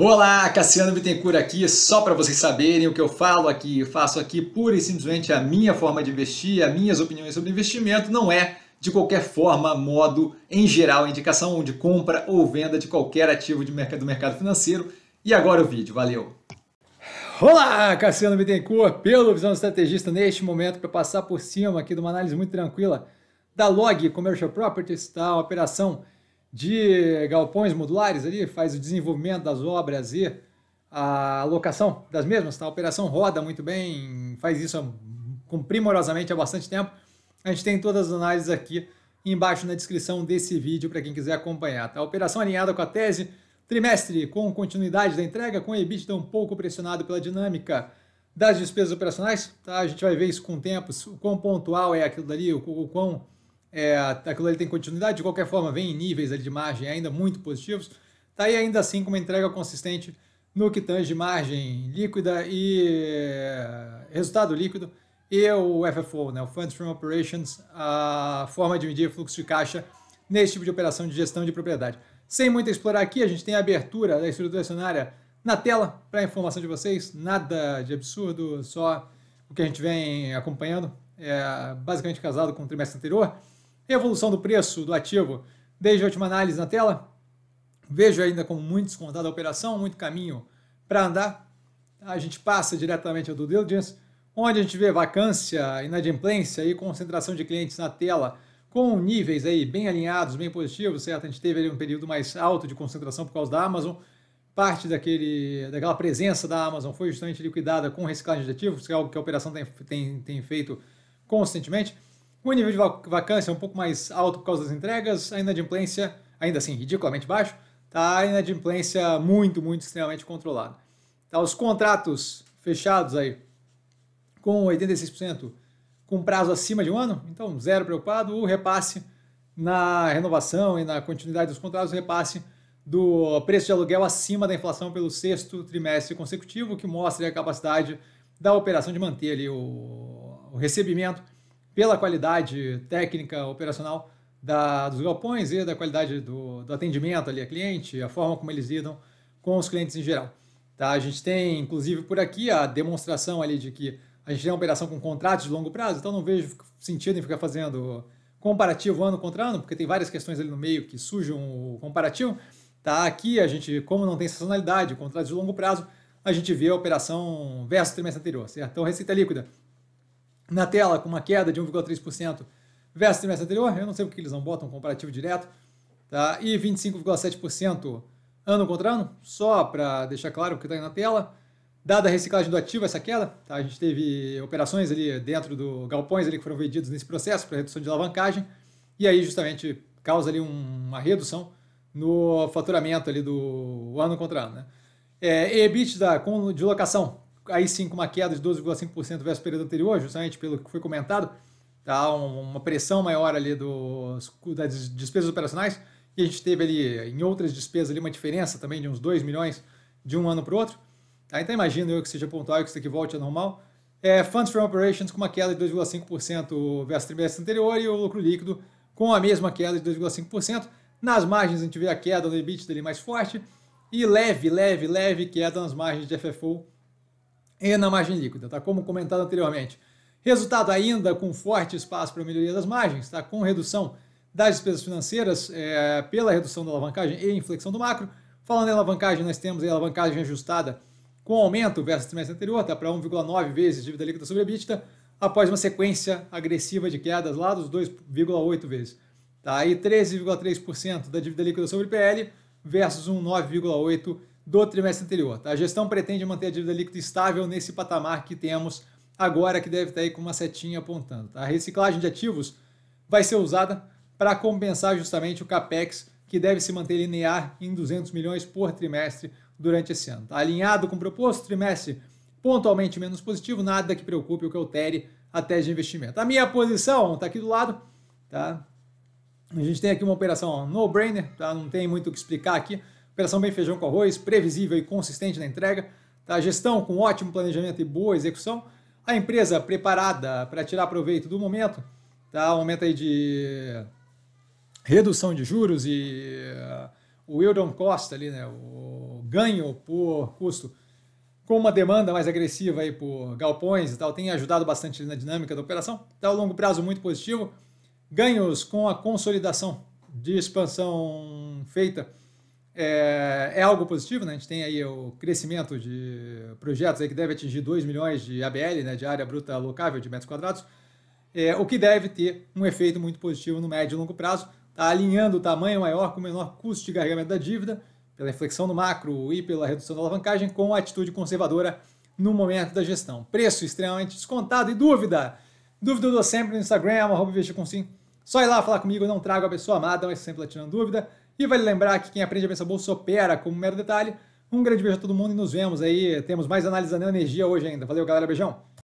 Olá, Cassiano Bittencourt aqui, só para vocês saberem o que eu falo aqui, eu faço aqui pura e simplesmente a minha forma de investir, as minhas opiniões sobre investimento, não é de qualquer forma, modo, em geral, indicação de compra ou venda de qualquer ativo de mercado, do mercado financeiro. E agora o vídeo, valeu! Olá, Cassiano Bittencourt, pelo Visão Estrategista, neste momento para passar por cima aqui de uma análise muito tranquila da Log Commercial Properties, da tá? operação de galpões modulares ali, faz o desenvolvimento das obras e a locação das mesmas. Tá? A operação roda muito bem, faz isso com primorosamente há bastante tempo. A gente tem todas as análises aqui embaixo na descrição desse vídeo para quem quiser acompanhar. Tá? A operação alinhada com a tese, trimestre com continuidade da entrega, com o EBITDA um pouco pressionado pela dinâmica das despesas operacionais. Tá? A gente vai ver isso com tempos, o quão pontual é aquilo dali, o quão é, aquilo ali tem continuidade, de qualquer forma, vem em níveis ali de margem ainda muito positivos. Está aí ainda assim com uma entrega consistente no que tange margem líquida e eh, resultado líquido e o FFO, né, o Funds from Operations, a forma de medir fluxo de caixa nesse tipo de operação de gestão de propriedade. Sem muito explorar aqui, a gente tem a abertura da estrutura acionária na tela para informação de vocês, nada de absurdo, só o que a gente vem acompanhando, é basicamente casado com o trimestre anterior evolução do preço do ativo desde a última análise na tela. Vejo ainda como muito descontada a operação, muito caminho para andar. A gente passa diretamente ao do diligence, onde a gente vê vacância, inadimplência e concentração de clientes na tela com níveis aí bem alinhados, bem positivos, certo? A gente teve ali um período mais alto de concentração por causa da Amazon. Parte daquele, daquela presença da Amazon foi justamente liquidada com reciclagem de ativos, que é algo que a operação tem, tem, tem feito constantemente. O nível de vacância é um pouco mais alto por causa das entregas, a inadimplência, ainda assim ridiculamente baixo, tá a inadimplência muito, muito extremamente controlada. Tá, os contratos fechados aí com 86% com prazo acima de um ano, então zero preocupado, o repasse na renovação e na continuidade dos contratos, o repasse do preço de aluguel acima da inflação pelo sexto trimestre consecutivo, que mostra a capacidade da operação de manter ali o, o recebimento pela qualidade técnica, operacional da, dos galpões e da qualidade do, do atendimento ali a cliente, a forma como eles lidam com os clientes em geral. Tá? A gente tem, inclusive, por aqui a demonstração ali de que a gente tem uma operação com contratos de longo prazo, então não vejo sentido em ficar fazendo comparativo ano contra ano, porque tem várias questões ali no meio que sujam o comparativo. Tá? Aqui a gente, como não tem sazonalidade, contratos de longo prazo, a gente vê a operação versus trimestre anterior, certo? Então, receita líquida na tela com uma queda de 1,3% versus o trimestre anterior. Eu não sei porque eles não botam um comparativo direto. Tá? E 25,7% ano contra ano, só para deixar claro o que está aí na tela. Dada a reciclagem do ativo, essa queda, tá? a gente teve operações ali dentro do galpões ali que foram vendidos nesse processo para redução de alavancagem, e aí justamente causa ali uma redução no faturamento ali do ano contra ano. Né? É, EBITDA com de locação aí sim com uma queda de 12,5% versus o período anterior, justamente pelo que foi comentado, tá? uma pressão maior ali do, das despesas operacionais, e a gente teve ali em outras despesas ali uma diferença também de uns 2 milhões de um ano para o outro. Tá? Então imagino eu que seja pontual e que isso aqui volte ao normal. É, funds from operations com uma queda de 2,5% versus o trimestre anterior e o lucro líquido com a mesma queda de 2,5%. Nas margens a gente vê a queda do EBITDA dele mais forte e leve, leve, leve queda nas margens de FFO e na margem líquida, tá? Como comentado anteriormente. Resultado ainda com forte espaço para melhoria das margens, tá? Com redução das despesas financeiras é, pela redução da alavancagem e inflexão do macro. Falando em alavancagem, nós temos a alavancagem ajustada com aumento versus o trimestre anterior, tá? Para 1,9 vezes dívida líquida sobre EBITDA, após uma sequência agressiva de quedas lá dos 2,8 vezes. Tá? E 13,3% da dívida líquida sobre PL versus um 9,8% do trimestre anterior. Tá? A gestão pretende manter a dívida líquida estável nesse patamar que temos agora, que deve estar aí com uma setinha apontando. Tá? A reciclagem de ativos vai ser usada para compensar justamente o CAPEX, que deve se manter linear em 200 milhões por trimestre durante esse ano. Tá? Alinhado com o proposto trimestre, pontualmente menos positivo, nada que preocupe ou que altere a tese de investimento. A minha posição está aqui do lado, tá? A gente tem aqui uma operação no-brainer, tá? não tem muito o que explicar aqui. Operação bem feijão com arroz, previsível e consistente na entrega, tá? gestão com ótimo planejamento e boa execução, a empresa preparada para tirar proveito do momento, tá? um momento aí de redução de juros e uh, o yield on cost ali, né? o ganho por custo, com uma demanda mais agressiva aí por galpões e tal, tem ajudado bastante na dinâmica da operação. Está a longo prazo muito positivo. Ganhos com a consolidação de expansão feita é, é, algo positivo, né? A gente tem aí o crescimento de projetos aí que deve atingir 2 milhões de ABL, né, de área bruta locável de metros quadrados, é, o que deve ter um efeito muito positivo no médio e longo prazo, tá alinhando o tamanho maior com o menor custo de carregamento da dívida, pela inflexão no macro e pela redução da alavancagem, com a atitude conservadora no momento da gestão. Preço extremamente descontado e dúvida. Dúvida eu dou sempre no Instagram, arroba Só ir lá falar comigo, eu não trago a pessoa amada, mas sempre lá tirando dúvida. E vale lembrar que quem aprende a pensar bolsa opera como um mero detalhe. Um grande beijo a todo mundo e nos vemos aí. Temos mais análise da energia hoje ainda. Valeu, galera. Beijão.